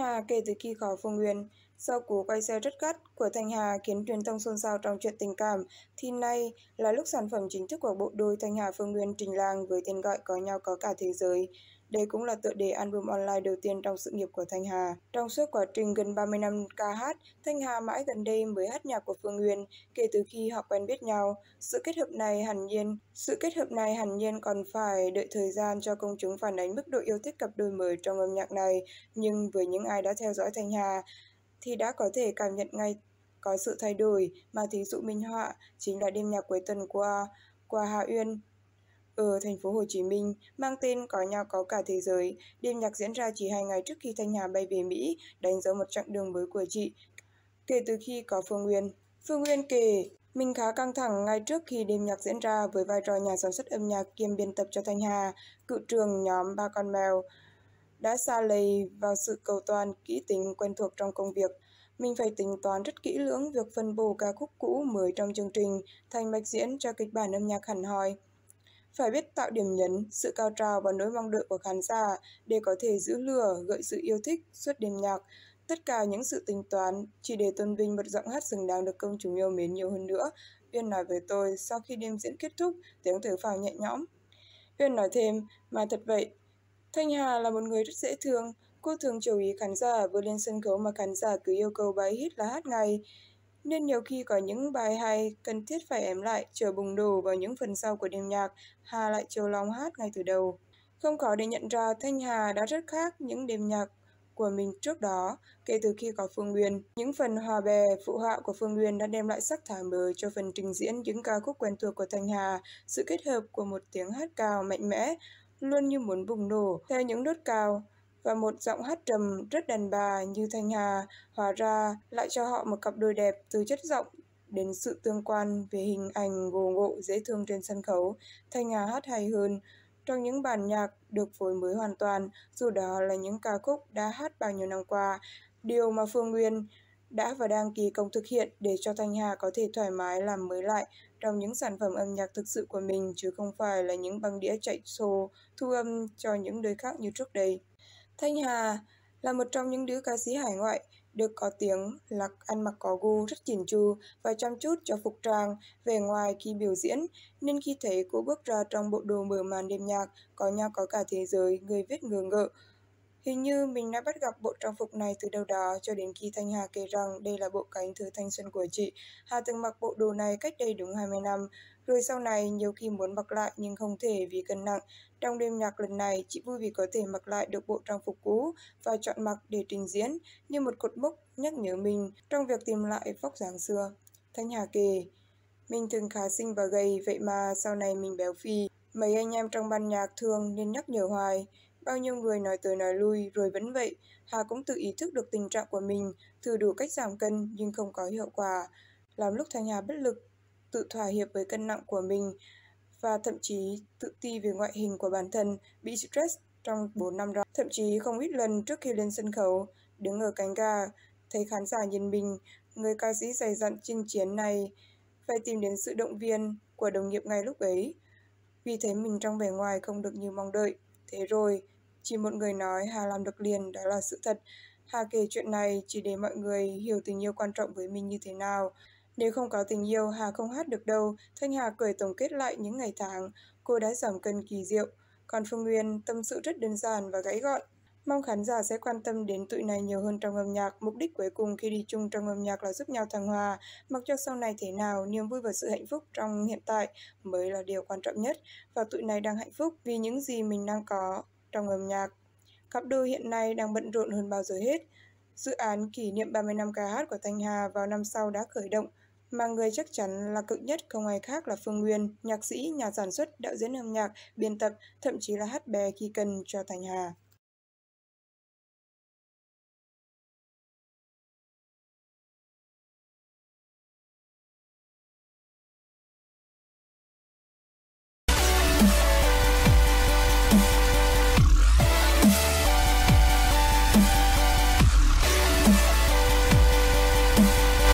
Hà kể từ khi có Phương Nguyên. Sau cú quay xe rất gắt của Thanh Hà khiến truyền thông xôn xao trong chuyện tình cảm, thì nay là lúc sản phẩm chính thức của bộ đôi Thanh Hà Phương Nguyên trình làng với tên gọi có nhau có cả thế giới. Đây cũng là tựa đề album online đầu tiên trong sự nghiệp của Thanh Hà. Trong suốt quá trình gần 30 năm ca hát, Thanh Hà mãi gần đây mới hát nhạc của Phương Nguyên kể từ khi họ quen biết nhau. Sự kết hợp này hẳn nhiên, sự kết hợp này hẳn nhiên còn phải đợi thời gian cho công chúng phản ánh mức độ yêu thích cặp đôi mới trong âm nhạc này, nhưng với những ai đã theo dõi Thanh Hà thì đã có thể cảm nhận ngay có sự thay đổi mà thí dụ minh họa chính là đêm nhạc cuối tuần qua qua Hà Uyên ở ờ, thành phố Hồ Chí Minh mang tên Có nhau có cả thế giới. Đêm nhạc diễn ra chỉ hai ngày trước khi Thanh Hà bay về Mỹ, đánh dấu một chặng đường mới của chị kể từ khi có Phương Nguyên. Phương Nguyên kể, mình khá căng thẳng ngay trước khi đêm nhạc diễn ra với vai trò nhà sản xuất âm nhạc kiêm biên tập cho Thanh Hà, cựu trường nhóm Ba Con Mèo, đã xa lầy vào sự cầu toàn, kỹ tính quen thuộc trong công việc. Mình phải tính toán rất kỹ lưỡng việc phân bổ ca khúc cũ mới trong chương trình, thành mạch diễn cho kịch bản âm nhạc hẳn hoi phải biết tạo điểm nhấn, sự cao trào và nỗi mong đợi của khán giả để có thể giữ lửa, gợi sự yêu thích, suốt đêm nhạc, tất cả những sự tính toán chỉ để tôn vinh một giọng hát xứng đáng được công chúng yêu mến nhiều hơn nữa. Uyên nói với tôi sau khi đêm diễn kết thúc, tiếng thở phào nhẹ nhõm. Uyên nói thêm, mà thật vậy, Thanh Hà là một người rất dễ thương, cô thường chú ý khán giả vừa lên sân khấu mà khán giả cứ yêu cầu bài hit là hát ngay nên nhiều khi có những bài hay cần thiết phải ém lại, chờ bùng nổ vào những phần sau của đêm nhạc, Hà lại chiều lòng hát ngay từ đầu. Không khó để nhận ra Thanh Hà đã rất khác những đêm nhạc của mình trước đó, kể từ khi có Phương Nguyên. Những phần hòa bè, phụ họa của Phương Nguyên đã đem lại sắc thái mới cho phần trình diễn những ca khúc quen thuộc của Thanh Hà, sự kết hợp của một tiếng hát cao mạnh mẽ, luôn như muốn bùng nổ, theo những đốt cao, và một giọng hát trầm rất đàn bà như thanh hà hòa ra lại cho họ một cặp đôi đẹp từ chất giọng đến sự tương quan về hình ảnh gồ ngộ dễ thương trên sân khấu thanh hà hát hay hơn trong những bản nhạc được phối mới hoàn toàn dù đó là những ca khúc đã hát bao nhiêu năm qua điều mà phương nguyên đã và đang kỳ công thực hiện để cho Thanh Hà có thể thoải mái làm mới lại trong những sản phẩm âm nhạc thực sự của mình chứ không phải là những băng đĩa chạy xô thu âm cho những đời khác như trước đây. Thanh Hà là một trong những đứa ca sĩ hải ngoại được có tiếng là ăn mặc có gu rất chỉn chu và chăm chút cho phục trang về ngoài khi biểu diễn nên khi thấy cô bước ra trong bộ đồ mở màn đêm nhạc có nhau có cả thế giới người viết ngờ ngợ Hình như mình đã bắt gặp bộ trang phục này từ đâu đó cho đến khi Thanh Hà kể rằng đây là bộ cánh thứ thanh xuân của chị. Hà từng mặc bộ đồ này cách đây đúng 20 năm, rồi sau này nhiều khi muốn mặc lại nhưng không thể vì cân nặng. Trong đêm nhạc lần này, chị vui vì có thể mặc lại được bộ trang phục cũ và chọn mặc để trình diễn như một cột mốc nhắc nhở mình trong việc tìm lại vóc dáng xưa. Thanh Hà kể, mình thường khá xinh và gầy, vậy mà sau này mình béo phì. Mấy anh em trong ban nhạc thường nên nhắc nhở hoài. Bao nhiêu người nói tới nói lui rồi vẫn vậy, Hà cũng tự ý thức được tình trạng của mình, thử đủ cách giảm cân nhưng không có hiệu quả, làm lúc Thanh Hà bất lực, tự thỏa hiệp với cân nặng của mình và thậm chí tự ti về ngoại hình của bản thân, bị stress trong 4 năm đó. Thậm chí không ít lần trước khi lên sân khấu, đứng ở cánh gà, thấy khán giả nhìn mình, người ca sĩ dày dặn chinh chiến này, phải tìm đến sự động viên của đồng nghiệp ngay lúc ấy, vì thấy mình trong vẻ ngoài không được như mong đợi. Thế rồi, chỉ một người nói Hà làm được liền đó là sự thật. Hà kể chuyện này chỉ để mọi người hiểu tình yêu quan trọng với mình như thế nào. Nếu không có tình yêu, Hà không hát được đâu. Thanh Hà cười tổng kết lại những ngày tháng, cô đã giảm cân kỳ diệu. Còn Phương Nguyên tâm sự rất đơn giản và gãy gọn. Mong khán giả sẽ quan tâm đến tụi này nhiều hơn trong âm nhạc. Mục đích cuối cùng khi đi chung trong âm nhạc là giúp nhau thăng hoa, Mặc cho sau này thế nào, niềm vui và sự hạnh phúc trong hiện tại mới là điều quan trọng nhất. Và tụi này đang hạnh phúc vì những gì mình đang có trong âm nhạc. Cặp đôi hiện nay đang bận rộn hơn bao giờ hết. Dự án kỷ niệm 30 năm ca hát của Thanh Hà vào năm sau đã khởi động, mà người chắc chắn là cực nhất không ai khác là Phương Nguyên, nhạc sĩ, nhà sản xuất, đạo diễn âm nhạc, biên tập, thậm chí là hát bè khi cần cho Thanh Hà.